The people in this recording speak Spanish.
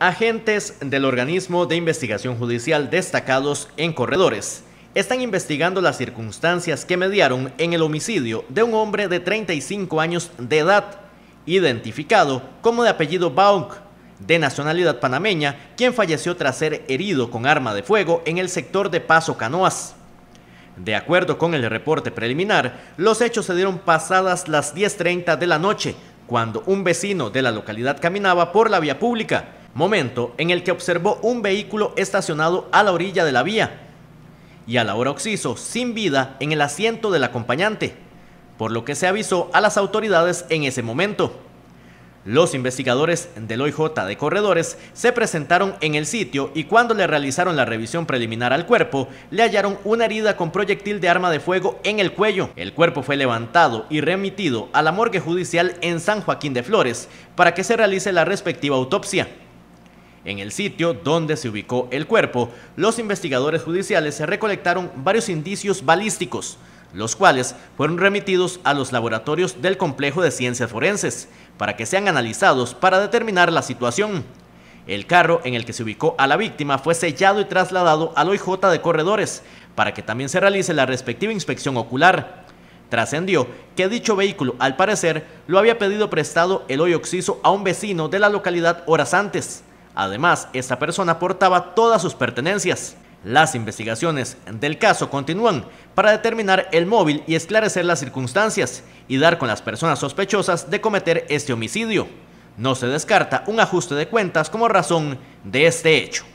Agentes del organismo de investigación judicial destacados en corredores están investigando las circunstancias que mediaron en el homicidio de un hombre de 35 años de edad, identificado como de apellido Baunk, de nacionalidad panameña, quien falleció tras ser herido con arma de fuego en el sector de Paso Canoas. De acuerdo con el reporte preliminar, los hechos se dieron pasadas las 10.30 de la noche, cuando un vecino de la localidad caminaba por la vía pública momento en el que observó un vehículo estacionado a la orilla de la vía y a la hora Oxiso sin vida en el asiento del acompañante, por lo que se avisó a las autoridades en ese momento. Los investigadores del OIJ de Corredores se presentaron en el sitio y cuando le realizaron la revisión preliminar al cuerpo, le hallaron una herida con proyectil de arma de fuego en el cuello. El cuerpo fue levantado y remitido a la morgue judicial en San Joaquín de Flores para que se realice la respectiva autopsia. En el sitio donde se ubicó el cuerpo, los investigadores judiciales se recolectaron varios indicios balísticos, los cuales fueron remitidos a los laboratorios del Complejo de Ciencias Forenses, para que sean analizados para determinar la situación. El carro en el que se ubicó a la víctima fue sellado y trasladado al OIJ de Corredores, para que también se realice la respectiva inspección ocular. Trascendió que dicho vehículo, al parecer, lo había pedido prestado el hoy occiso a un vecino de la localidad horas antes. Además, esta persona portaba todas sus pertenencias. Las investigaciones del caso continúan para determinar el móvil y esclarecer las circunstancias y dar con las personas sospechosas de cometer este homicidio. No se descarta un ajuste de cuentas como razón de este hecho.